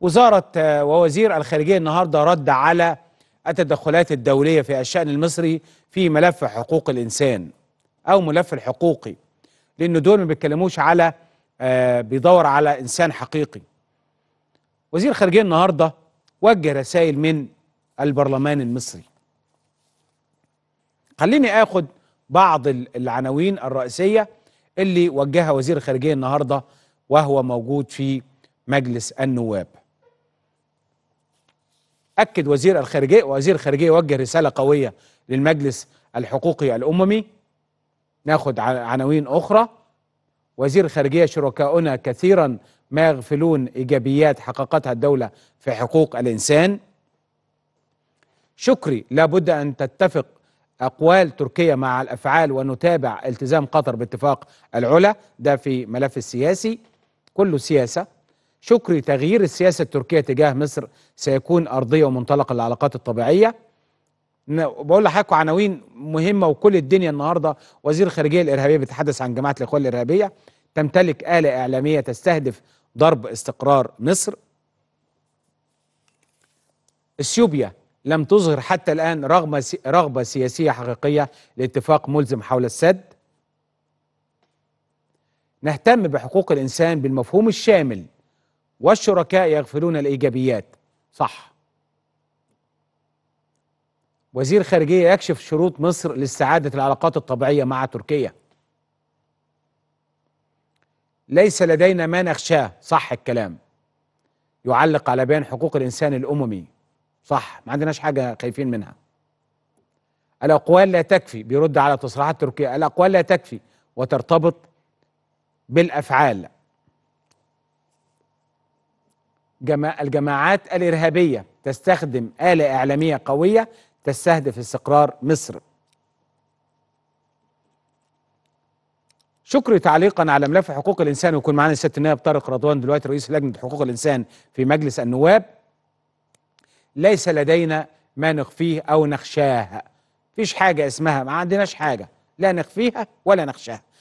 وزارة آه، ووزير الخارجية النهاردة رد على التدخلات الدولية في الشأن المصري في ملف حقوق الإنسان أو ملف الحقوقي لأن دول ما بيتكلموش على آه، بيدور على إنسان حقيقي وزير الخارجية النهاردة وجه رسائل من البرلمان المصري خليني أخد بعض العناوين الرئيسية اللي وجهها وزير الخارجية النهاردة وهو موجود في مجلس النواب أكد وزير الخارجية وزير الخارجية وجه رسالة قوية للمجلس الحقوقي الأممي ناخد عناوين أخرى وزير الخارجية شركاؤنا كثيرا ما يغفلون إيجابيات حققتها الدولة في حقوق الإنسان شكري لابد أن تتفق أقوال تركيا مع الأفعال ونتابع التزام قطر باتفاق العلا ده في ملف السياسي كله سياسة شكري تغيير السياسة التركية تجاه مصر سيكون أرضية ومنطلق للعلاقات الطبيعية بقول لحضرتك عناوين مهمة وكل الدنيا النهاردة وزير الخارجية الإرهابية بيتحدث عن جماعة الإخوان الإرهابية تمتلك آلة إعلامية تستهدف ضرب استقرار مصر اثيوبيا لم تظهر حتى الآن رغم رغبة سياسية حقيقية لاتفاق ملزم حول السد نهتم بحقوق الإنسان بالمفهوم الشامل والشركاء يغفلون الإيجابيات صح وزير خارجية يكشف شروط مصر لاستعادة العلاقات الطبيعية مع تركيا ليس لدينا ما نخشاه صح الكلام يعلق على بيان حقوق الإنسان الأممي صح ما عندناش حاجة خايفين منها الأقوال لا تكفي بيرد على تصريحات تركيا الأقوال لا تكفي وترتبط بالأفعال الجماعات الإرهابية تستخدم آلة إعلامية قوية تستهدف استقرار مصر شكري تعليقا على ملف حقوق الانسان ويكون معانا السيد النائب طارق رضوان دلوقتي رئيس لجنه حقوق الانسان في مجلس النواب ليس لدينا ما نخفيه او نخشاه فيش حاجه اسمها ما عندناش حاجه لا نخفيها ولا نخشاها